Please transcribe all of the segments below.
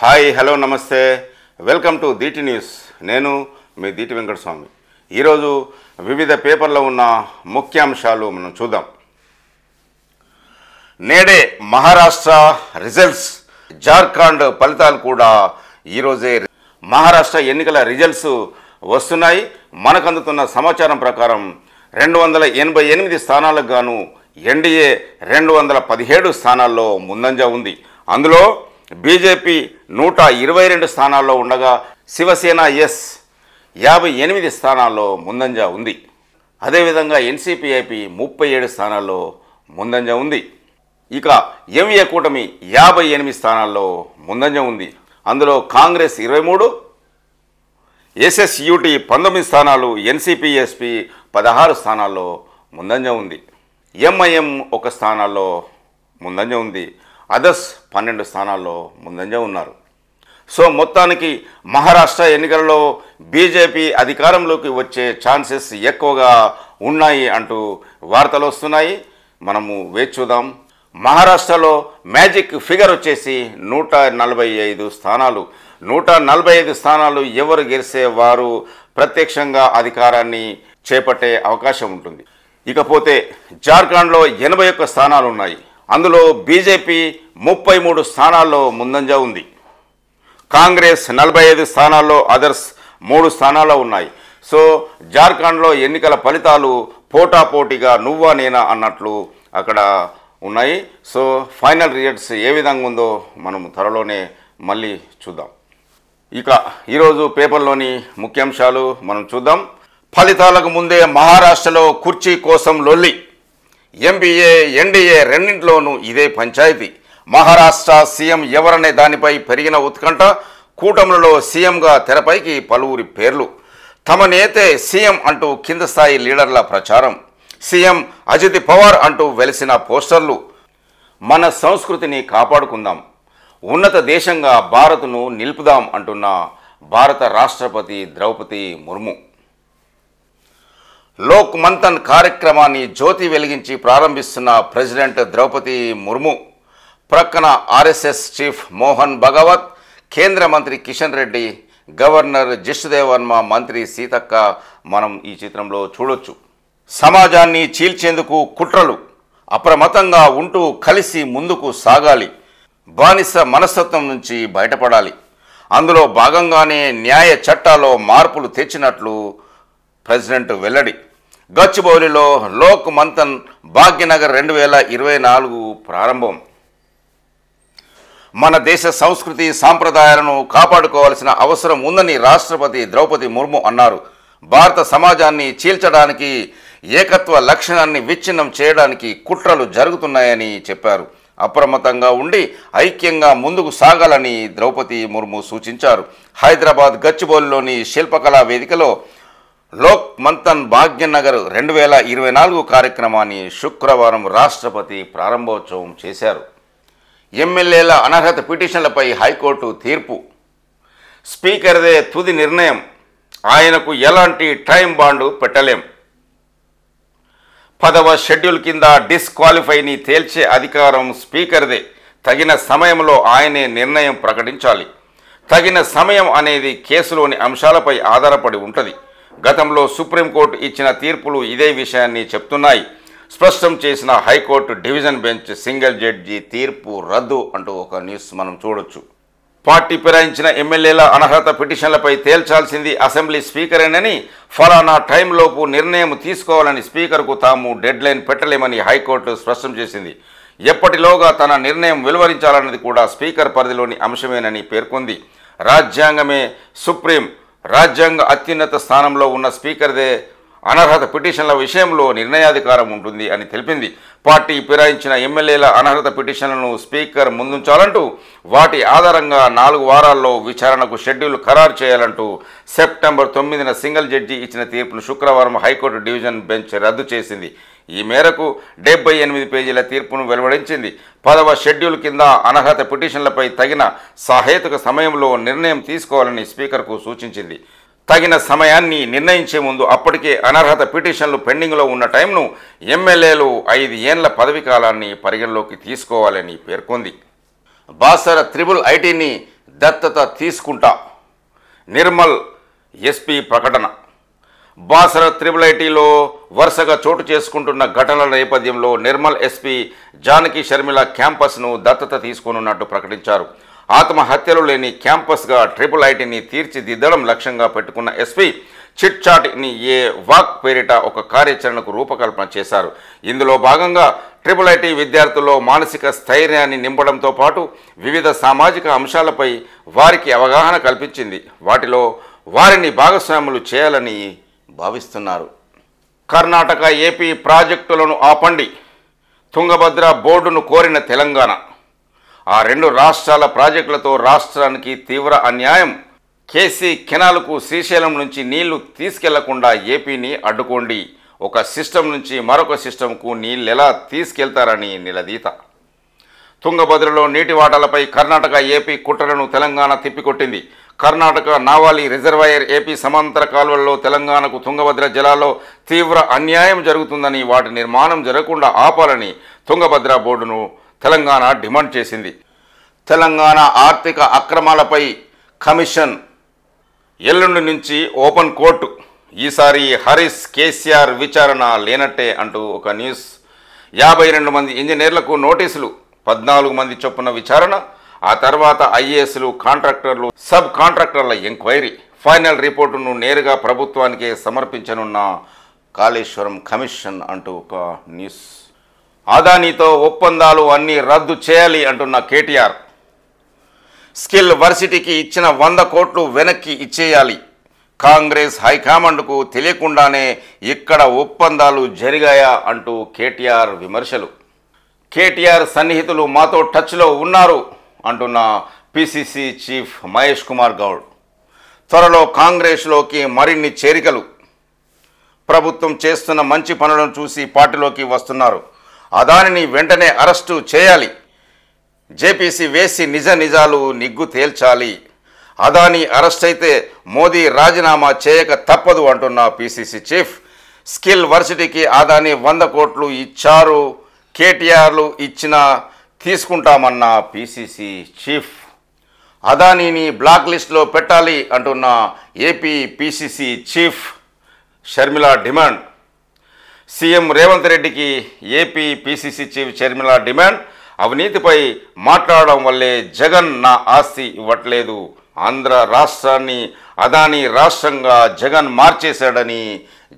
hi hello నమస్తే welcome to DT news నేను మీ దీటి వెంకటస్వామి ఈరోజు వివిధ పేపర్లో ఉన్న ముఖ్యాంశాలు మనం చూద్దాం నేడే మహారాష్ట్ర రిజల్ట్స్ జార్ఖండ్ ఫలితాలు కూడా ఈరోజే మహారాష్ట్ర ఎన్నికల రిజల్ట్స్ వస్తున్నాయి మనకు అందుతున్న సమాచారం ప్రకారం రెండు వందల ఎనభై ఎనిమిది స్థానాలకు గాను ఎన్డీఏ రెండు వందల పదిహేడు స్థానాల్లో ముందంజ ఉంది అందులో బీజేపీ నూట ఇరవై రెండు స్థానాల్లో ఉండగా శివసేన ఎస్ యాభై ఎనిమిది స్థానాల్లో ముందంజ ఉంది అదేవిధంగా ఎన్సిపిఐపి ముప్పై ఏడు స్థానాల్లో ముందంజ ఉంది ఇక ఎంఏ కూటమి యాభై ఎనిమిది స్థానాల్లో ముందంజ ఉంది అందులో కాంగ్రెస్ ఇరవై మూడు ఎస్ఎస్యుటి పంతొమ్మిది స్థానాలు ఎన్సిపిఎస్పి పదహారు స్థానాల్లో ముందంజ ఉంది ఎంఐఎం ఒక స్థానాల్లో ముందంజ ఉంది అదర్స్ పన్నెండు స్థానాల్లో ముందంజ ఉన్నారు సో మొత్తానికి మహారాష్ట్ర ఎన్నికలలో బీజేపీ అధికారంలోకి వచ్చే ఛాన్సెస్ ఎక్కువగా ఉన్నాయి అంటూ వార్తలు వస్తున్నాయి మనము వేచి చూద్దాం మహారాష్ట్రలో మ్యాజిక్ ఫిగర్ వచ్చేసి నూట నలభై ఐదు స్థానాలు నూట నలభై ఐదు స్థానాలు ఎవరు గెలిస్తే వారు ప్రత్యక్షంగా అధికారాన్ని చేపట్టే అవకాశం ఉంటుంది ఇకపోతే జార్ఖండ్లో ఎనభై ఒక్క స్థానాలు ఉన్నాయి అందులో బీజేపీ ముప్పై మూడు స్థానాల్లో ముందంజ ఉంది కాంగ్రెస్ నలభై ఐదు స్థానాల్లో అదర్స్ మూడు స్థానాల్లో ఉన్నాయి సో జార్ఖండ్లో ఎన్నికల ఫలితాలు పోటాపోటీగా నువ్వా నేనా అన్నట్లు అక్కడ ఉన్నాయి సో ఫైనల్ రిజల్ట్స్ ఏ విధంగా ఉందో మనం త్వరలోనే మళ్ళీ చూద్దాం ఇక ఈరోజు పేపర్లోని ముఖ్యాంశాలు మనం చూద్దాం ఫలితాలకు ముందే మహారాష్ట్రలో కుర్చీ కోసం లొల్లి ఎంబీఏ ఎన్డీఏ రెండింటిలోనూ ఇదే పంచాయతీ మహారాష్ట్ర సీఎం ఎవరనే దానిపై పెరిగిన ఉత్కంఠ కూటములలో సీఎంగా తెరపైకి పలువురి పేర్లు తమ నేతే సీఎం అంటూ కింద స్థాయి లీడర్ల ప్రచారం సీఎం అజిత్ పవార్ అంటూ వెలిసిన పోస్టర్లు మన సంస్కృతిని కాపాడుకుందాం ఉన్నత దేశంగా భారత్ను నిలుపుదాం అంటున్న భారత రాష్ట్రపతి ద్రౌపది ముర్ము లోక్ మంతన్ కార్యక్రమాన్ని జ్యోతి వెలిగించి ప్రారంభిస్తున్న ప్రెసిడెంట్ ద్రౌపది ముర్ము ప్రక్కన ఆర్ఎస్ఎస్ చీఫ్ మోహన్ భగవత్ కేంద్ర మంత్రి కిషన్ రెడ్డి గవర్నర్ జిష్ణుదేవ్ వర్మ మంత్రి సీతక్క మనం ఈ చిత్రంలో చూడొచ్చు సమాజాన్ని చీల్చేందుకు కుట్రలు అప్రమత్తంగా ఉంటూ కలిసి ముందుకు సాగాలి బానిస మనస్తత్వం నుంచి బయటపడాలి అందులో భాగంగానే న్యాయ చట్టాలో మార్పులు తెచ్చినట్లు ప్రెసిడెంట్ వెల్లడి గచ్చిబౌలిలో లోక్ మంతన్ భాగ్యనగర్ రెండు వేల ఇరవై నాలుగు ప్రారంభం మన దేశ సంస్కృతి సాంప్రదాయాలను కాపాడుకోవాల్సిన అవసరం ఉందని రాష్ట్రపతి ద్రౌపది ముర్ము అన్నారు భారత సమాజాన్ని చీల్చడానికి ఏకత్వ లక్షణాన్ని విచ్ఛిన్నం చేయడానికి కుట్రలు జరుగుతున్నాయని చెప్పారు అప్రమత్తంగా ఉండి ఐక్యంగా ముందుకు సాగాలని ద్రౌపది ముర్ము సూచించారు హైదరాబాద్ గచ్చిబౌలిలోని శిల్పకళా వేదికలో లోక్ మంతన్ భాగ్యనగర్ రెండు వేల ఇరవై నాలుగు కార్యక్రమాన్ని శుక్రవారం రాష్ట్రపతి ప్రారంభోత్సవం చేశారు ఎమ్మెల్యేల అనర్హత పిటిషన్లపై హైకోర్టు తీర్పు స్పీకర్దే తుది నిర్ణయం ఆయనకు ఎలాంటి టైం బాండు పెట్టలేం పదవ షెడ్యూల్ కింద డిస్క్వాలిఫైని తేల్చే అధికారం స్పీకర్దే తగిన సమయంలో ఆయనే నిర్ణయం ప్రకటించాలి తగిన సమయం అనేది కేసులోని అంశాలపై ఆధారపడి ఉంటుంది గతంలో సుప్రీంకోర్టు ఇచ్చిన తీర్పులు ఇదే విషయాన్ని చెప్తున్నాయి స్పష్టం చేసిన high court division bench single judge తీర్పు రద్దు అంటూ ఒక న్యూస్ మనం చూడొచ్చు పార్టీ ఫిరాయించిన ఎమ్మెల్యేల అనర్హత పిటిషన్లపై తేల్చాల్సింది అసెంబ్లీ స్పీకరేనని ఫలానా టైంలోపు నిర్ణయం తీసుకోవాలని స్పీకర్కు తాము డెడ్లైన్ పెట్టలేమని హైకోర్టు స్పష్టం చేసింది ఎప్పటిలోగా తన నిర్ణయం వెలువరించాలన్నది కూడా స్పీకర్ పరిధిలోని అంశమేనని పేర్కొంది రాజ్యాంగమే సుప్రీం రాజ్యాంగ అత్యున్నత స్థానంలో ఉన్న స్పీకర్దే అనర్హత పిటిషన్ల విషయంలో నిర్ణయాధికారం ఉంటుంది అని తెలిపింది పార్టీ ఫిరాయించిన ఎమ్మెల్యేల అనర్హత పిటిషన్లను స్పీకర్ ముందుంచాలంటూ వాటి ఆధారంగా నాలుగు వారాల్లో విచారణకు షెడ్యూల్ ఖరారు చేయాలంటూ సెప్టెంబర్ తొమ్మిదిన సింగిల్ జడ్జి ఇచ్చిన తీర్పును శుక్రవారం హైకోర్టు డివిజన్ బెంచ్ రద్దు చేసింది ఈ మేరకు డెబ్బై ఎనిమిది పేజీల తీర్పును వెలువడించింది పదవ షెడ్యూల్ కింద అనర్హత పిటిషన్లపై తగిన సహేతుక సమయంలో నిర్ణయం తీసుకోవాలని స్పీకర్కు సూచించింది తగిన సమయాన్ని నిర్ణయించే ముందు అప్పటికే అనర్హత పిటిషన్లు పెండింగ్లో ఉన్న టైంను ఎమ్మెల్యేలు ఐదు ఏండ్ల పదవి కాలాన్ని పరిగణలోకి తీసుకోవాలని పేర్కొంది బాసర త్రిబుల్ ఐటీని దత్తత తీసుకుంటా నిర్మల్ ఎస్పీ ప్రకటన బాసర త్రిబుల్ ఐటీలో వరుసగా చోటు చేసుకుంటున్న ఘటనల నేపథ్యంలో నిర్మల్ ఎస్పీ జానకి షర్మిల క్యాంపస్ను దత్తత తీసుకోనున్నట్టు ప్రకటించారు ఆత్మహత్యలు లేని క్యాంపస్గా ట్రిపుల్ ఐటీని తీర్చిదిద్దడం లక్ష్యంగా పెట్టుకున్న ఎస్పీ చిట్చాట్ని ఏ వాక్ పేరిట ఒక కార్యాచరణకు రూపకల్పన చేశారు ఇందులో భాగంగా ట్రిపుల్ ఐటీ విద్యార్థుల్లో మానసిక స్థైర్యాన్ని నింపడంతో పాటు వివిధ సామాజిక అంశాలపై వారికి అవగాహన కల్పించింది వాటిలో వారిని భాగస్వాములు చేయాలని భావిస్తున్నారు కర్ణాటక ఏపీ ప్రాజెక్టులను ఆపండి తుంగభద్ర బోర్డును కోరిన తెలంగాణ ఆ రెండు రాష్ట్రాల ప్రాజెక్టులతో రాష్ట్రానికి తీవ్ర అన్యాయం కేసీ కెనాలకు శ్రీశైలం నుంచి నీళ్లు తీసుకెళ్లకుండా ఏపీని అడ్డుకోండి ఒక సిస్టమ్ నుంచి మరొక సిస్టంకు నీళ్ళు ఎలా తీసుకెళ్తారని నిలదీత తుంగభద్రలో నీటి వాటాలపై కర్ణాటక ఏపీ కుట్రలను తెలంగాణ తిప్పికొట్టింది కర్ణాటక నావాలి రిజర్వాయర్ ఏపీ సమాంతర కాలువల్లో తెలంగాణకు తుంగభద్ర జలాల్లో తీవ్ర అన్యాయం జరుగుతుందని వాటి నిర్మాణం జరగకుండా ఆపాలని తుంగభద్ర బోర్డును తెలంగాణ డిమాండ్ చేసింది తెలంగాణ ఆర్థిక అక్రమాలపై కమిషన్ ఎల్లుండి నుంచి ఓపెన్ కోర్టు ఈసారి హరీష్ కేసీఆర్ విచారణ లేనట్టే అంటూ ఒక న్యూస్ యాభై రెండు మంది ఇంజనీర్లకు నోటీసులు పద్నాలుగు మంది చొప్పున విచారణ ఆ తర్వాత ఐఏఎస్లు కాంట్రాక్టర్లు సబ్ కాంట్రాక్టర్ల ఎంక్వైరీ ఫైనల్ రిపోర్టును నేరుగా ప్రభుత్వానికే సమర్పించనున్న కాళేశ్వరం కమిషన్ అంటూ ఒక న్యూస్ అదానీతో ఒప్పందాలు అన్నీ రద్దు చేయాలి అంటున్న కేటీఆర్ స్కిల్ వర్సిటీకి ఇచ్చిన వంద కోట్లు వెనక్కి ఇచ్చేయాలి కాంగ్రెస్ హైకమాండ్కు తెలియకుండానే ఇక్కడ ఒప్పందాలు జరిగాయా అంటూ కేటీఆర్ విమర్శలు కేటీఆర్ సన్నిహితులు మాతో టచ్లో ఉన్నారు అంటున్న పిసిసి చీఫ్ మహేష్ కుమార్ గౌడ్ త్వరలో కాంగ్రెస్లోకి మరిన్ని చేరికలు ప్రభుత్వం చేస్తున్న మంచి పనులను చూసి పార్టీలోకి వస్తున్నారు అదానిని వెంటనే అరెస్టు చేయాలి జేపీసీ వేసి నిజ నిజాలు నిగ్గు తేల్చాలి అదాని అరెస్ట్ అయితే మోదీ రాజీనామా చేయక తప్పదు అంటున్న పిసిసి చీఫ్ స్కిల్ వర్సిటీకి అదాని వంద కోట్లు ఇచ్చారు కేటీఆర్లు ఇచ్చిన తీసుకుంటామన్న పీసీసీ చీఫ్ అదానీని బ్లాక్ లిస్ట్లో పెట్టాలి అంటున్న AP PCC chief Sharmila demand CM Revanth రెడ్డికి AP PCC chief Sharmila demand అవినీతిపై మాట్లాడడం వల్లే జగన్ నా ఆస్తి ఇవ్వట్లేదు ఆంధ్ర రాష్ట్రాన్ని అదాని రాష్ట్రంగా జగన్ మార్చేశాడని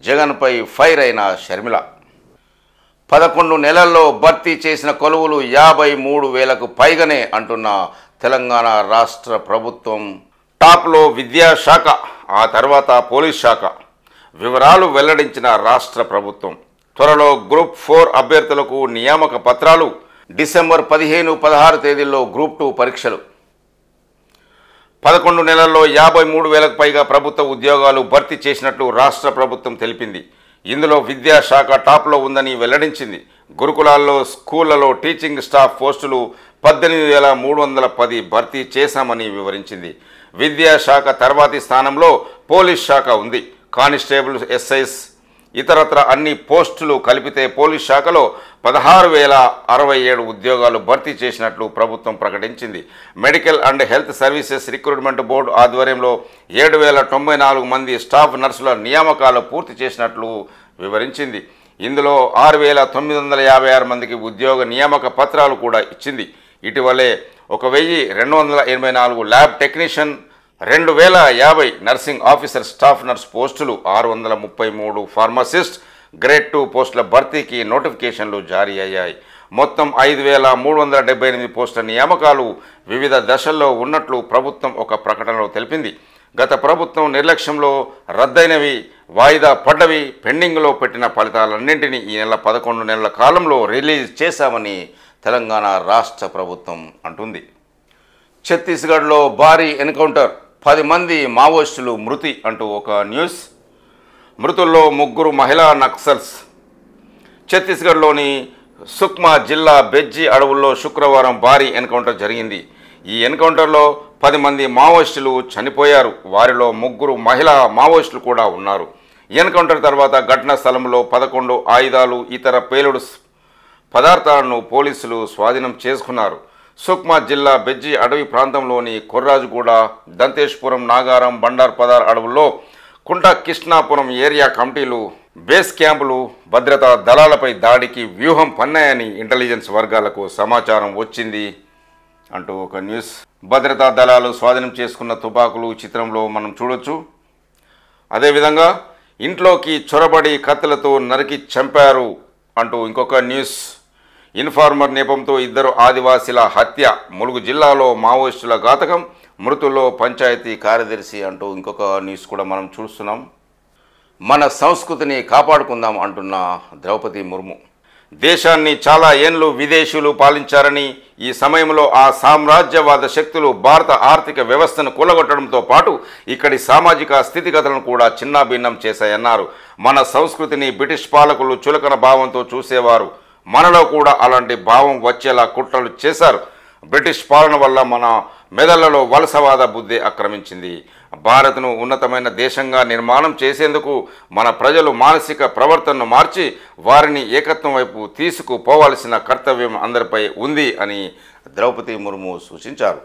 జగన్పై ఫైర్ అయిన షర్మిల పదకొండు నెలల్లో భర్తీ చేసిన కొలువులు యాభై మూడు వేలకు పైగానే అంటున్న తెలంగాణ రాష్ట్ర ప్రభుత్వం టాప్లో విద్యాశాఖ ఆ తర్వాత పోలీస్ శాఖ వివరాలు వెల్లడించిన రాష్ట్ర ప్రభుత్వం త్వరలో గ్రూప్ ఫోర్ అభ్యర్థులకు నియామక పత్రాలు డిసెంబర్ పదిహేను పదహారు తేదీల్లో గ్రూప్ టూ పరీక్షలు పదకొండు నెలల్లో యాభై మూడు వేలకు పైగా ప్రభుత్వ ఉద్యోగాలు భర్తీ చేసినట్లు రాష్ట్ర ప్రభుత్వం తెలిపింది ఇందులో విద్యాశాఖ టాప్లో ఉందని వెల్లడించింది గురుకులాల్లో స్కూళ్లలో టీచింగ్ స్టాఫ్ పోస్టులు పద్దెనిమిది వేల మూడు వందల పది భర్తీ చేశామని వివరించింది విద్యాశాఖ తర్వాతి స్థానంలో పోలీస్ శాఖ ఉంది కానిస్టేబుల్ ఎస్ఐస్ ఇతరత్ర అన్ని పోస్టులు కలిపితే పోలీస్ శాఖలో పదహారు వేల అరవై ఏడు ఉద్యోగాలు భర్తీ చేసినట్లు ప్రభుత్వం ప్రకటించింది medical and health services recruitment board ఆధ్వర్యంలో ఏడు వేల తొంభై నాలుగు మంది స్టాఫ్ నర్సుల నియామకాలు పూర్తి చేసినట్లు వివరించింది ఇందులో ఆరు వేల తొమ్మిది వందల యాభై ఆరు మందికి ఉద్యోగ నియామక పత్రాలు కూడా ఇచ్చింది ఇటీవలే ఒక వెయ్యి రెండు వందల ఎనభై నాలుగు ల్యాబ్ టెక్నీషియన్ రెండు వేల యాభై నర్సింగ్ ఆఫీసర్ స్టాఫ్ నర్స్ పోస్టులు ఆరు వందల ముప్పై మూడు ఫార్మసిస్ట్ గ్రేడ్ టూ పోస్టుల భర్తీకి నోటిఫికేషన్లు జారీ అయ్యాయి మొత్తం ఐదు వేల మూడు వందల డెబ్బై ఎనిమిది పోస్టుల నియామకాలు వివిధ దశల్లో ఉన్నట్లు ప్రభుత్వం ఒక ప్రకటనలో తెలిపింది గత ప్రభుత్వం నిర్లక్ష్యంలో రద్దైనవి వాయిదా పడ్డవి పెండింగ్లో పెట్టిన ఫలితాలన్నింటినీ ఈ నెల పదకొండు నెలల కాలంలో రిలీజ్ చేశామని తెలంగాణ రాష్ట్ర ప్రభుత్వం అంటుంది ఛత్తీస్గఢ్లో భారీ ఎన్కౌంటర్ పది మంది మావోయిస్టులు మృతి అంటూ ఒక న్యూస్ మృతుల్లో ముగ్గురు మహిళా నక్సల్స్ ఛత్తీస్గఢ్లోని సుక్మా జిల్లా బెజ్జి అడవుల్లో శుక్రవారం భారీ ఎన్కౌంటర్ జరిగింది ఈ ఎన్కౌంటర్లో పది మంది మావోయిస్టులు చనిపోయారు వారిలో ముగ్గురు మహిళా మావోయిస్టులు కూడా ఉన్నారు ఎన్కౌంటర్ తర్వాత ఘటనా స్థలంలో పదకొండు ఆయుధాలు ఇతర పేలుడు పదార్థాలను పోలీసులు స్వాధీనం చేసుకున్నారు సుక్మా జిల్లా బెజ్జి అడవి ప్రాంతంలోని కొర్రాజుగూడ దంతేష్పురం నాగారం బండార్ పదార్ అడవుల్లో కుంటా కృష్ణాపురం ఏరియా కమిటీలు బేస్ క్యాంపులు భద్రతా దళాలపై దాడికి వ్యూహం పన్నాయని ఇంటెలిజెన్స్ వర్గాలకు సమాచారం వచ్చింది అంటూ ఒక న్యూస్ భద్రతా దళాలు స్వాధీనం చేసుకున్న తుపాకులు చిత్రంలో మనం చూడొచ్చు అదేవిధంగా ఇంట్లోకి చొరబడి కత్తులతో నరికి చంపారు అంటూ ఇంకొక న్యూస్ ఇన్ఫార్మర్ నేపంతో ఇద్దరు ఆదివాసీల హత్య ములుగు జిల్లాలో మావోయిస్టుల ఘాతకం మృతుల్లో పంచాయతీ కార్యదర్శి అంటూ ఇంకొక న్యూస్ కూడా మనం చూస్తున్నాం మన సంస్కృతిని కాపాడుకుందాం అంటున్న ద్రౌపది ముర్ము దేశాన్ని చాలా ఏండ్లు విదేశీయులు పాలించారని ఈ సమయంలో ఆ సామ్రాజ్యవాద శక్తులు భారత ఆర్థిక వ్యవస్థను కూలగొట్టడంతో పాటు ఇక్కడి సామాజిక స్థితిగతులను కూడా చిన్నాభిన్నం చేశాయన్నారు మన సంస్కృతిని బ్రిటిష్ పాలకులు చులకన భావంతో చూసేవారు మనలో కూడా అలాంటి భావం వచ్చేలా కుట్రలు చేశారు బ్రిటిష్ పాలన వల్ల మన మెదళ్లలో వలసవాద బుద్ధి ఆక్రమించింది భారత్ను ఉన్నతమైన దేశంగా నిర్మాణం చేసేందుకు మన ప్రజలు మానసిక ప్రవర్తనను మార్చి వారిని ఏకత్వం వైపు తీసుకుపోవాల్సిన కర్తవ్యం అందరిపై ఉంది అని ద్రౌపది ముర్ము సూచించారు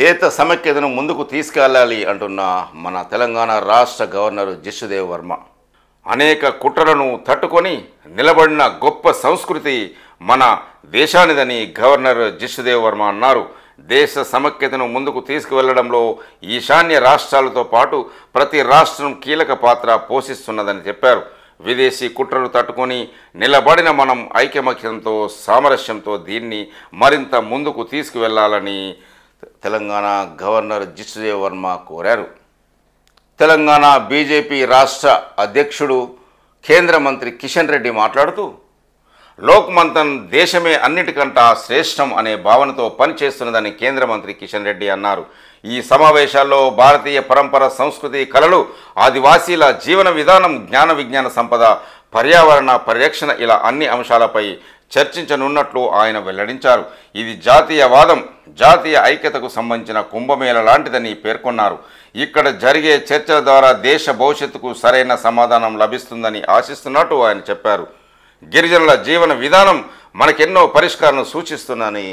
దేత సమైక్యతను ముందుకు తీసుకెళ్లాలి అంటున్న మన తెలంగాణ రాష్ట్ర గవర్నర్ జిష్ణుదేవ్ వర్మ అనేక కుట్రలను తట్టుకొని నిలబడిన గొప్ప సంస్కృతి మన దేశానిదని గవర్నర్ జిష్ణుదేవ్ వర్మ అన్నారు దేశ సమక్యతను ముందుకు తీసుకువెళ్లడంలో ఈశాన్య రాష్ట్రాలతో పాటు ప్రతి రాష్ట్రం కీలక పాత్ర పోషిస్తున్నదని చెప్పారు విదేశీ కుట్రలు తట్టుకొని నిలబడిన మనం ఐకమక్యంతో సామరస్యంతో దీన్ని మరింత ముందుకు తీసుకువెళ్లాలని తెలంగాణ గవర్నర్ జిష్ణుదేవ్ వర్మ కోరారు తెలంగాణ బీజేపీ రాష్ట్ర అధ్యక్షుడు కేంద్ర మంత్రి కిషన్ రెడ్డి మాట్లాడుతూ లోక్మంతన్ దేశమే అన్నిటికంటా శ్రేష్టం అనే భావనతో పనిచేస్తున్నదని కేంద్ర మంత్రి కిషన్ రెడ్డి అన్నారు ఈ సమావేశాల్లో భారతీయ పరంపర సంస్కృతి కళలు ఆదివాసీల జీవన విధానం జ్ఞాన విజ్ఞాన సంపద పర్యావరణ పరిరక్షణ ఇలా అన్ని అంశాలపై చర్చించనున్నట్లు ఆయన వెల్లడించారు ఇది జాతీయవాదం జాతీయ ఐక్యతకు సంబంధించిన కుంభమేళ లాంటిదని పేర్కొన్నారు ఇక్కడ జరిగే చర్చల ద్వారా దేశ భవిష్యత్తుకు సరైన సమాధానం లభిస్తుందని ఆశిస్తున్నట్టు ఆయన చెప్పారు గిరిజనుల జీవన విధానం మనకెన్నో పరిష్కారం సూచిస్తుందని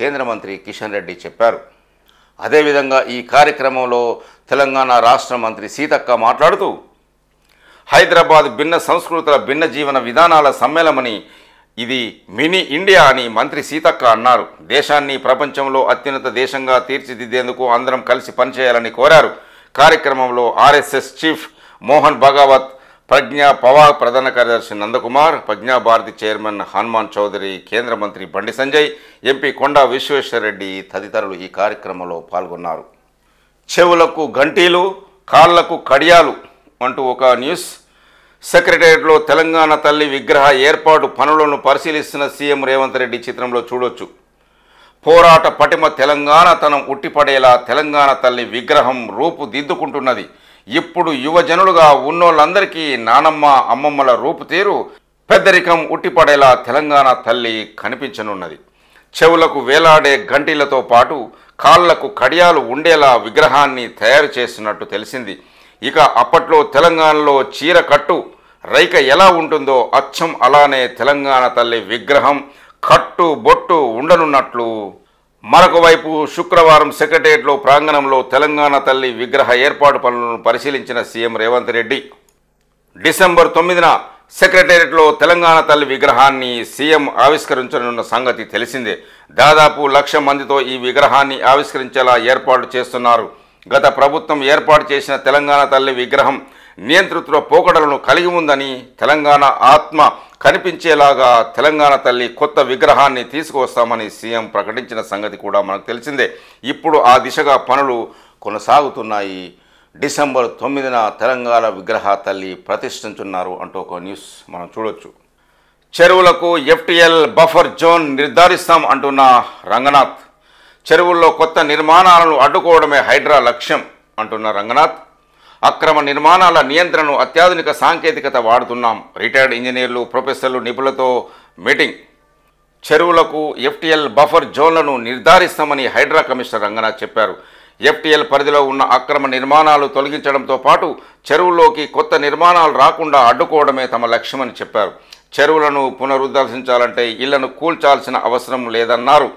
కేంద్ర మంత్రి కిషన్ రెడ్డి చెప్పారు అదేవిధంగా ఈ కార్యక్రమంలో తెలంగాణ రాష్ట్ర మంత్రి సీతక్క మాట్లాడుతూ హైదరాబాద్ భిన్న సంస్కృతుల భిన్న జీవన విధానాల సమ్మేళమని ఇది మినీ ఇండియా అని మంత్రి సీతక్క అన్నారు దేశాన్ని ప్రపంచంలో అత్యున్నత దేశంగా తీర్చిదిద్దేందుకు అందరం కలిసి పనిచేయాలని కోరారు కార్యక్రమంలో ఆర్ఎస్ఎస్ చీఫ్ మోహన్ భగవత్ ప్రజ్ఞా పవా ప్రధాన కార్యదర్శి నందకుమార్ ప్రజ్ఞాభారతి చైర్మన్ హనుమాన్ చౌదరి కేంద్ర మంత్రి బండి సంజయ్ ఎంపీ కొండా విశ్వేశ్వరరెడ్డి తదితరులు ఈ కార్యక్రమంలో పాల్గొన్నారు చెవులకు గంటీలు కాళ్లకు కడియాలు అంటూ ఒక న్యూస్ సెక్రటేరియట్లో తెలంగాణ తల్లి విగ్రహ ఏర్పాటు పనులను పరిశీలిస్తున్న సీఎం రేవంత్ రెడ్డి చిత్రంలో చూడొచ్చు పోరాట పటిమ తెలంగాణ తనం ఉట్టిపడేలా తెలంగాణ తల్లి విగ్రహం రూపుదిద్దుకుంటున్నది ఇప్పుడు యువజనులుగా ఉన్నోళ్ళందరికీ నానమ్మ అమ్మమ్మల తీరు పెద్దరికం ఉట్టిపడేలా తెలంగాణ తల్లి కనిపించనున్నది చెవులకు వేలాడే గంటీలతో పాటు కాళ్లకు కడియాలు ఉండేలా విగ్రహాన్ని తయారు చేసినట్టు తెలిసింది ఇక అప్పట్లో తెలంగాణలో చీర కట్టు రైక ఎలా ఉంటుందో అచ్చం అలానే తెలంగాణ తల్లి విగ్రహం కట్టు బొట్టు ఉండనున్నట్లు మరొక వైపు శుక్రవారం సెక్రటరియట్లో ప్రాంగణంలో తెలంగాణ తల్లి విగ్రహ ఏర్పాటు పనులను పరిశీలించిన సీఎం రేవంత్ రెడ్డి డిసెంబర్ తొమ్మిదిన సెక్రటేరియట్లో తెలంగాణ తల్లి విగ్రహాన్ని సీఎం ఆవిష్కరించనున్న సంగతి తెలిసిందే దాదాపు లక్ష మందితో ఈ విగ్రహాన్ని ఆవిష్కరించేలా ఏర్పాటు చేస్తున్నారు గత ప్రభుత్వం ఏర్పాటు చేసిన తెలంగాణ తల్లి విగ్రహం నియంతృత్వ పోకడలను కలిగి ఉందని తెలంగాణ ఆత్మ కనిపించేలాగా తెలంగాణ తల్లి కొత్త విగ్రహాన్ని తీసుకువస్తామని సీఎం ప్రకటించిన సంగతి కూడా మనకు తెలిసిందే ఇప్పుడు ఆ దిశగా పనులు కొనసాగుతున్నాయి డిసెంబర్ తొమ్మిదిన తెలంగాణ విగ్రహ తల్లి ప్రతిష్ఠించున్నారు అంటూ ఒక న్యూస్ మనం చూడొచ్చు చెరువులకు ఎఫ్టీఎల్ బఫర్ జోన్ నిర్ధారిస్తాం అంటున్న రంగనాథ్ చెరువుల్లో కొత్త నిర్మాణాలను అడ్డుకోవడమే హైడ్రా లక్ష్యం అంటున్న రంగనాథ్ అక్రమ నిర్మాణాల నియంత్రణను అత్యాధునిక సాంకేతికత వాడుతున్నాం రిటైర్డ్ ఇంజనీర్లు ప్రొఫెసర్లు నిపుణులతో మీటింగ్ చెరువులకు ఎఫ్టీఎల్ బఫర్ జోన్లను నిర్ధారిస్తామని హైడ్రా కమిషనర్ రంగనాథ్ చెప్పారు ఎఫ్టీఎల్ పరిధిలో ఉన్న అక్రమ నిర్మాణాలు తొలగించడంతో పాటు చెరువుల్లోకి కొత్త నిర్మాణాలు రాకుండా అడ్డుకోవడమే తమ లక్ష్యమని చెప్పారు చెరువులను పునరుద్ధరించాలంటే ఇళ్లను కూల్చాల్సిన అవసరం లేదన్నారు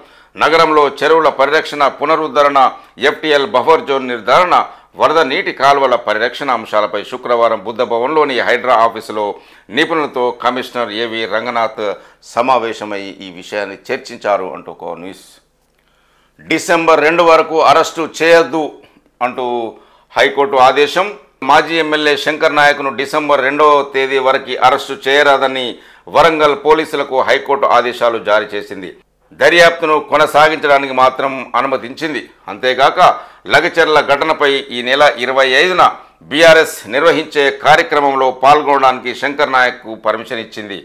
నగరంలో చెరువుల పరిరక్షణ పునరుద్ధరణ ఎఫ్టీఎల్ బఫర్ జోన్ నిర్ధారణ వరద నీటి కాల్వల పరిరక్షణ అంశాలపై శుక్రవారం బుద్ధభవన్లోని హైడ్రా ఆఫీసులో నిపుణులతో కమిషనర్ ఏవి రంగనాథ్ సమావేశమై ఈ విషయాన్ని చర్చించారు అంటూ ఒక న్యూస్ డిసెంబర్ రెండు వరకు అరెస్టు చేయొద్దు అంటూ హైకోర్టు ఆదేశం మాజీ ఎమ్మెల్యే శంకర్ నాయక్ను డిసెంబర్ రెండవ తేదీ వరకు అరెస్టు చేయరాదని వరంగల్ పోలీసులకు హైకోర్టు ఆదేశాలు జారీ చేసింది దర్యాప్తును కొనసాగించడానికి మాత్రం అనుమతించింది అంతేగాక లగచర్ల ఘటనపై ఈ నెల ఇరవై ఐదున బీఆర్ఎస్ నిర్వహించే కార్యక్రమంలో పాల్గొనడానికి శంకర్ నాయక్కు పర్మిషన్ ఇచ్చింది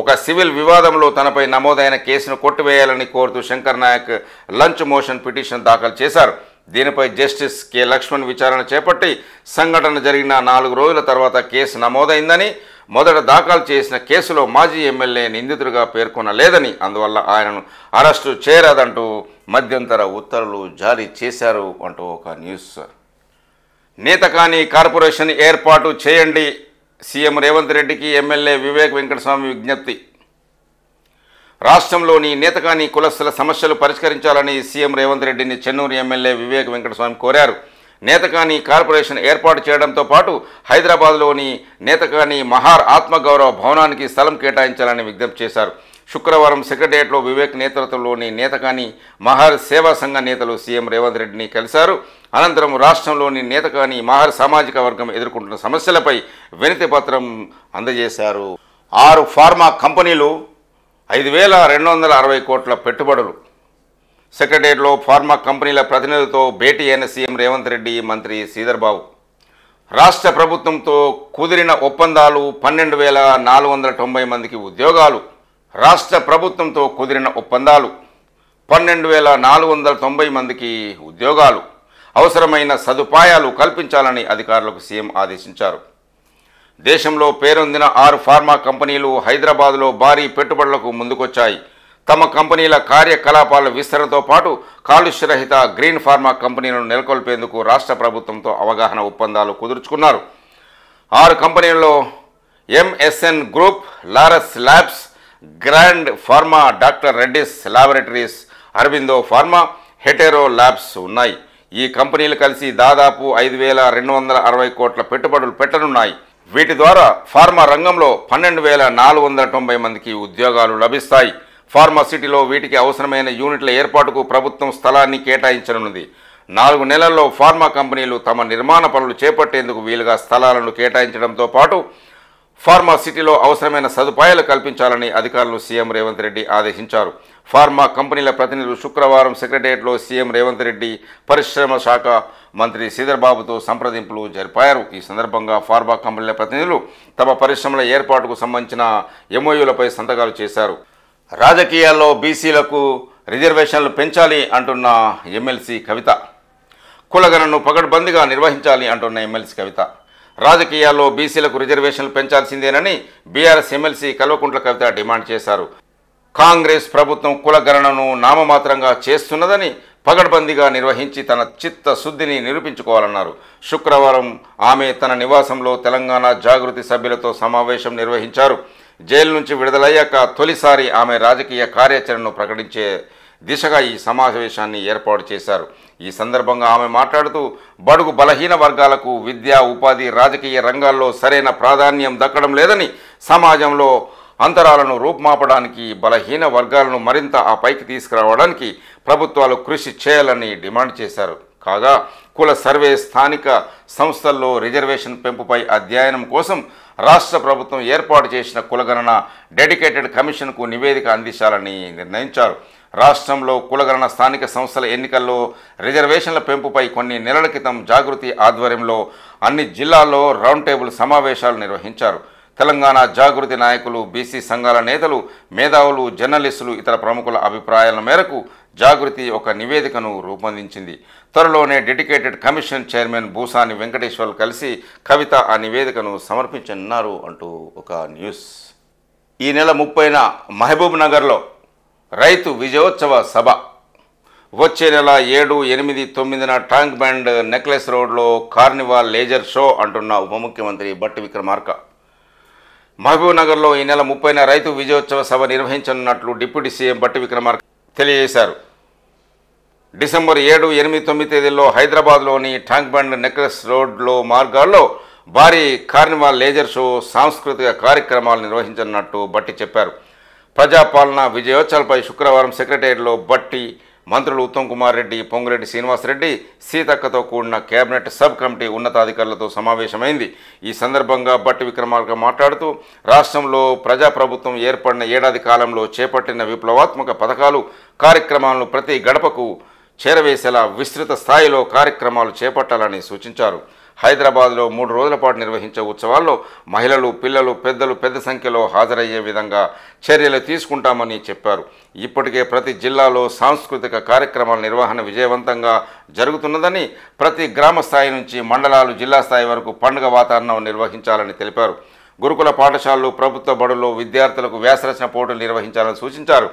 ఒక సివిల్ వివాదంలో తనపై నమోదైన కేసును కొట్టివేయాలని కోరుతూ Shankar Naik lunch motion petition దాఖలు చేశారు దీనిపై జస్టిస్ కె లక్ష్మణ్ విచారణ చేపట్టి సంఘటన జరిగిన నాలుగు రోజుల తర్వాత కేసు నమోదైందని మొదట దాఖలు చేసిన కేసులో మాజీ ఎమ్మెల్యే నిందితుడిగా పేర్కొనలేదని అందువల్ల ఆయనను అరెస్టు చేయరాదంటూ మధ్యంతర ఉత్తర్వులు జారీ చేశారు అంటూ ఒక న్యూస్ నేత కానీ కార్పొరేషన్ ఏర్పాటు చేయండి సీఎం రేవంత్ రెడ్డికి ఎమ్మెల్యే వివేక్ వెంకటస్వామి విజ్ఞప్తి రాష్ట్రంలోని నేతకాని కులస్తుల సమస్యలు పరిష్కరించాలని సీఎం రేవంత్ రెడ్డిని చెన్నూరు ఎమ్మెల్యే వివేక్ వెంకటస్వామి కోరారు నేతకాని కార్పొరేషన్ ఏర్పాటు చేయడంతో పాటు హైదరాబాద్లోని నేతకాని మహార్ ఆత్మగౌరవ భవనానికి స్థలం కేటాయించాలని విజ్ఞప్తి చేశారు శుక్రవారం సెక్రటేరియట్లో వివేక్ నేతృత్వంలోని నేతకాని మహర్ సేవా సంఘ నేతలు సీఎం రేవంత్ రెడ్డిని కలిశారు అనంతరం రాష్ట్రంలోని నేతకాని మహర్ సామాజిక వర్గం ఎదుర్కొంటున్న సమస్యలపై వినతి పత్రం అందజేశారు ఆరు ఫార్మా కంపెనీలు ఐదు వేల రెండు వందల అరవై కోట్ల పెట్టుబడులు సెక్రటేరియట్లో ఫార్మా కంపెనీల ప్రతినిధులతో భేటీ అయిన సీఎం రేవంత్ రెడ్డి మంత్రి శ్రీధర్బాబు రాష్ట్ర ప్రభుత్వంతో కుదిరిన ఒప్పందాలు పన్నెండు వేల నాలుగు వందల తొంభై మందికి ఉద్యోగాలు రాష్ట్ర ప్రభుత్వంతో కుదిరిన ఒప్పందాలు పన్నెండు వేల నాలుగు వందల తొంభై మందికి ఉద్యోగాలు అవసరమైన సదుపాయాలు కల్పించాలని అధికారులకు సీఎం ఆదేశించారు దేశంలో పేరొందిన ఆరు ఫార్మా కంపెనీలు హైదరాబాదులో భారీ పెట్టుబడులకు ముందుకొచ్చాయి తమ కంపెనీల కార్యకలాపాల విస్తరణతో పాటు కాలుష్యరహిత గ్రీన్ ఫార్మా కంపెనీలను నెలకొల్పేందుకు రాష్ట్ర ప్రభుత్వంతో అవగాహన ఒప్పందాలు కుదుర్చుకున్నారు ఆరు కంపెనీల్లో MSN group Laurus labs Gland pharma doctor Reddy's laboratories Aurobindo pharma Hetero labs ఉన్నాయి ఈ కంపెనీలు కలిసి దాదాపు ఐదు వేల రెండు వందల అరవై కోట్ల పెట్టుబడులు పెట్టనున్నాయి వీటి ద్వారా ఫార్మా రంగంలో పన్నెండు వేల నాలుగు వందల తొంభై మందికి ఉద్యోగాలు లభిస్తాయి ఫార్మాసిటీలో వీటికి అవసరమైన యూనిట్ల ఏర్పాటుకు ప్రభుత్వం స్థలాన్ని కేటాయించనున్నది నాలుగు నెలల్లో ఫార్మా కంపెనీలు తమ నిర్మాణ పనులు చేపట్టేందుకు వీలుగా స్థలాలను కేటాయించడంతో పాటు ఫార్మా సిటీలో అవసరమైన సదుపాయాలు కల్పించాలని అధికారులు సీఎం రేవంత్ రెడ్డి ఆదేశించారు ఫార్మా కంపెనీల ప్రతినిధులు శుక్రవారం సెక్రటరియట్లో సీఎం రేవంత్ రెడ్డి పరిశ్రమ శాఖ మంత్రి శ్రీధర్బాబుతో సంప్రదింపులు జరిపారు ఈ సందర్భంగా ఫార్మా కంపెనీల ప్రతినిధులు తమ పరిశ్రమల ఏర్పాటుకు సంబంధించిన ఎంఓయూలపై సంతకాలు చేశారు రాజకీయాల్లో బీసీలకు రిజర్వేషన్లు పెంచాలి అంటున్న ఎమ్మెల్సీ కవిత కులగణను పగడ్బందీగా నిర్వహించాలి అంటున్న ఎమ్మెల్సీ కవిత రాజకీయాల్లో బీసీలకు రిజర్వేషన్లు పెంచాల్సిందేనని BRS MLC Kalvakuntla Kavitha demand చేశారు కాంగ్రెస్ ప్రభుత్వం కులగణనను నామమాత్రంగా చేస్తున్నదని పగడ్బందీగా నిర్వహించి తన చిత్తశుద్ధిని నిరూపించుకోవాలన్నారు శుక్రవారం ఆమె తన నివాసంలో తెలంగాణ జాగృతి సభ్యులతో సమావేశం నిర్వహించారు జైలు నుంచి విడుదలయ్యాక తొలిసారి ఆమె రాజకీయ కార్యాచరణను ప్రకటించే దిశగా ఈ సమావేశాన్ని ఏర్పాటు చేశారు ఈ సందర్భంగా ఆమె మాట్లాడుతూ బడుగు బలహీన వర్గాలకు విద్య ఉపాధి రాజకీయ రంగాల్లో సరైన ప్రాధాన్యం దక్కడం లేదని సమాజంలో అంతరాలను రూపుమాపడానికి బలహీన వర్గాలను మరింత ఆ పైకి తీసుకురావడానికి ప్రభుత్వాలు కృషి చేయాలని డిమాండ్ చేశారు కాగా కుల సర్వే స్థానిక సంస్థల్లో రిజర్వేషన్ పెంపుపై అధ్యయనం కోసం రాష్ట్ర ప్రభుత్వం ఏర్పాటు చేసిన కులగణన డెడికేటెడ్ కమిషన్కు నివేదిక అందించాలని నిర్ణయించారు రాష్ట్రంలో కులగణన స్థానిక సంస్థల ఎన్నికల్లో రిజర్వేషన్ల పెంపుపై కొన్ని నెలల క్రితం జాగృతి ఆధ్వర్యంలో అన్ని జిల్లాల్లో రౌండ్ టేబుల్ సమావేశాలు నిర్వహించారు తెలంగాణ జాగృతి నాయకులు బీసీ సంఘాల నేతలు మేధావులు జర్నలిస్టులు ఇతర ప్రముఖుల అభిప్రాయాల మేరకు జాగృతి ఒక నివేదికను రూపొందించింది త్వరలోనే dedicated commission chairman Bhusani Venkateswarlu కలిసి కవిత ఆ నివేదికను సమర్పించనున్నారు అంటూ ఒక న్యూస్ ఈ నెల ముప్పైన మహబూబ్ నగర్లో రైతు విజయోత్సవ సభ వచ్చే నెల ఏడు ఎనిమిది తొమ్మిదిన ట్యాంక్ బ్యాండ్ నెక్లెస్ రోడ్లో కార్నివాల్ లేజర్ షో అంటున్న ఉప ముఖ్యమంత్రి బట్టి విక్రమార్క మహబూబ్నగర్లో ఈ నెల ముప్పైన రైతు విజయోత్సవ సభ నిర్వహించనున్నట్లు డిప్యూటీ సీఎం బట్టి విక్రమార్క తెలియజేశారు డిసెంబర్ ఏడు ఎనిమిది తొమ్మిది తేదీల్లో హైదరాబాద్లోని ట్యాంక్ బండ్ నెక్లెస్ రోడ్లో మార్గాల్లో భారీ కార్నివాల్ లేజర్ షో సాంస్కృతిక కార్యక్రమాలు నిర్వహించనున్నట్టు బట్టి చెప్పారు ప్రజాపాలన విజయోత్సవాలపై శుక్రవారం సెక్రటరీలో బట్టి మంత్రులు ఉత్తమ్ కుమార్ రెడ్డి పొంగురెడ్డి శ్రీనివాసరెడ్డి సీతక్కతో కూడిన కేబినెట్ సబ్ కమిటీ ఉన్నతాధికారులతో సమావేశమైంది ఈ సందర్భంగా బట్టి విక్రమార్క మాట్లాడుతూ రాష్ట్రంలో ప్రజాప్రభుత్వం ఏర్పడిన ఏడాది కాలంలో చేపట్టిన విప్లవాత్మక పథకాలు కార్యక్రమాలను ప్రతి గడపకు చేరవేసేలా విస్తృత స్థాయిలో కార్యక్రమాలు చేపట్టాలని సూచించారు హైదరాబాద్లో మూడు రోజుల పాటు నిర్వహించే ఉత్సవాల్లో మహిళలు పిల్లలు పెద్దలు పెద్ద సంఖ్యలో హాజరయ్యే విధంగా చర్యలు తీసుకుంటామని చెప్పారు ఇప్పటికే ప్రతి జిల్లాలో సాంస్కృతిక కార్యక్రమాల నిర్వహణ విజయవంతంగా జరుగుతున్నదని ప్రతి గ్రామ స్థాయి నుంచి మండలాలు జిల్లా స్థాయి వరకు పండుగ వాతావరణం నిర్వహించాలని తెలిపారు గురుకుల పాఠశాలలు ప్రభుత్వ బడుల్లో విద్యార్థులకు వ్యాసరచన పోటీలు నిర్వహించాలని సూచించారు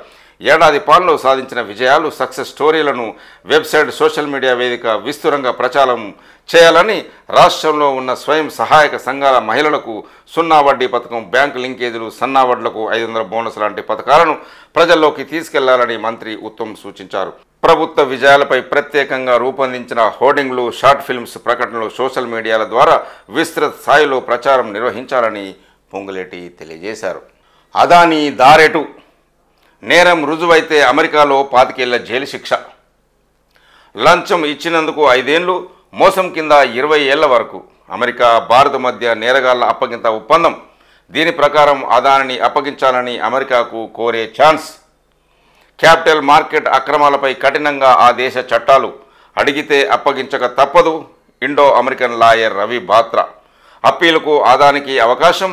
ఏడాది పాలనలో సాధించిన విజయాలు సక్సెస్ స్టోరీలను వెబ్సైట్ సోషల్ మీడియా వేదిక విస్తృతంగా ప్రచారం చేయాలని రాష్ట్రంలో ఉన్న స్వయం సహాయక సంఘాల మహిళలకు సున్నా వడ్డీ పథకం బ్యాంకు లింకేజీలు సన్నా వడ్లకు ఐదు వందల బోనస్ లాంటి పథకాలను ప్రజల్లోకి తీసుకెళ్లాలని మంత్రి ఉత్తమ్ సూచించారు ప్రభుత్వ విజయాలపై ప్రత్యేకంగా రూపొందించిన హోర్డింగ్లు షార్ట్ ఫిల్మ్స్ ప్రకటనలు సోషల్ మీడియాల ద్వారా విస్తృత స్థాయిలో ప్రచారం నిర్వహించాలని పొంగులేటి తెలియజేశారు అదాని దారెటు నేరం రుజువైతే అమెరికాలో పాతికేళ్ల జైలు శిక్ష లంచం ఇచ్చినందుకు ఐదేండ్లు మోసం కింద ఇరవై ఏళ్ల వరకు అమెరికా భారత్ మధ్య నేరగాళ్ల అప్పగింత ఒప్పందం దీని ప్రకారం అదానిని అప్పగించాలని అమెరికాకు కోరే ఛాన్స్ క్యాపిటల్ మార్కెట్ అక్రమాలపై కఠినంగా ఆ దేశ చట్టాలు అడిగితే అప్పగించక తప్పదు Indo American lawyer Ravi Batra అప్పీలకు ఆదానికి అవకాశం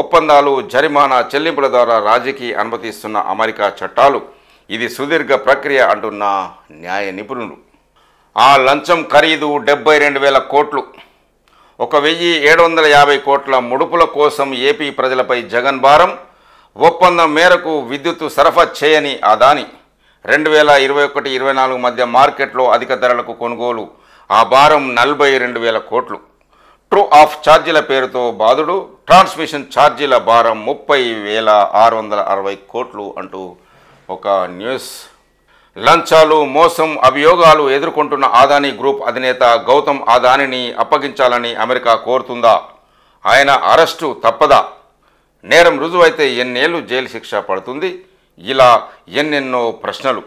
ఒప్పందాలు జరిమానా చెల్లింపుల ద్వారా రాజీకి అనుమతిస్తున్న అమెరికా చట్టాలు ఇది సుదీర్ఘ ప్రక్రియ అంటున్న న్యాయ నిపుణులు ఆ లంచం ఖరీదు డెబ్బై రెండు వేల కోట్లు ఒక వెయ్యి ఏడు వందల యాభై కోట్ల ముడుపుల కోసం ఏపీ ప్రజలపై జగన్ భారం ఒప్పందం మేరకు విద్యుత్తు సరఫరా చేయని అదాని రెండు వేల ఇరవై ఒకటి ఇరవై నాలుగు మధ్య మార్కెట్లో అధిక ధరలకు కొనుగోలు ఆ భారం నలభై రెండు వేల కోట్లు ట్రూ ఆఫ్ ఛార్జీల పేరుతో బాధుడు ట్రాన్స్మిషన్ ఛార్జీల భారం ముప్పై వేల ఆరు వందల అరవై కోట్లు అంటూ ఒక న్యూస్ లంచాలు మోసం అభియోగాలు ఎదుర్కొంటున్న ఆదానీ గ్రూప్ అధినేత గౌతమ్ ఆదానిని అప్పగించాలని అమెరికా కోరుతుందా ఆయన అరెస్టు తప్పదా నేరం రుజువైతే ఎన్నేళ్లు జైలు శిక్ష పడుతుంది ఇలా ఎన్నెన్నో ప్రశ్నలు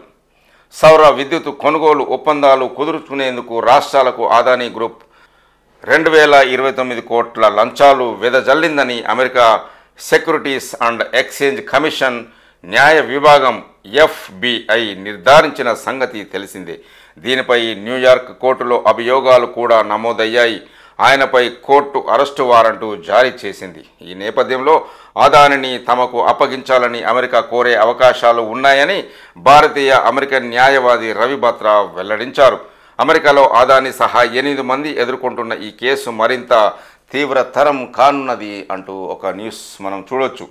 సౌర విద్యుత్ కొనుగోలు ఒప్పందాలు కుదుర్చుకునేందుకు రాష్ట్రాలకు ఆదానీ గ్రూప్ రెండు వేల ఇరవై తొమ్మిది కోట్ల లంచాలు వెదజల్లిందని America securities and exchange commission న్యాయ విభాగం ఎఫ్బిఐ నిర్ధారించిన సంగతి తెలిసిందే దీనిపై న్యూయార్క్ కోర్టులో అభియోగాలు కూడా నమోదయ్యాయి ఆయనపై కోర్టు అరెస్టు వారెంటు జారీ చేసింది ఈ నేపథ్యంలో అదానిని తమకు అప్పగించాలని అమెరికా కోరే అవకాశాలు ఉన్నాయని భారతీయ అమెరికన్ న్యాయవాది రవి బత్రా వెల్లడించారు అమెరికాలో ఆదాని సహా ఎనిమిది మంది ఎదుర్కొంటున్న ఈ కేసు మరింత తీవ్రతరం కానున్నది అంటూ ఒక న్యూస్ మనం చూడొచ్చు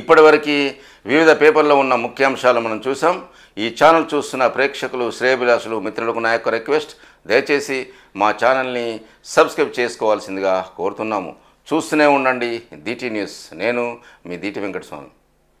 ఇప్పటివరకు వివిధ పేపర్లో ఉన్న ముఖ్యాంశాలు మనం చూసాం ఈ ఛానల్ చూస్తున్న ప్రేక్షకులు శ్రేయభిలాసులు మిత్రులకు నా యొక్క రిక్వెస్ట్ దయచేసి మా ఛానల్ని సబ్స్క్రైబ్ చేసుకోవాల్సిందిగా కోరుతున్నాము చూస్తూనే ఉండండి దీటి న్యూస్ నేను మీ దీటి వెంకటస్వామి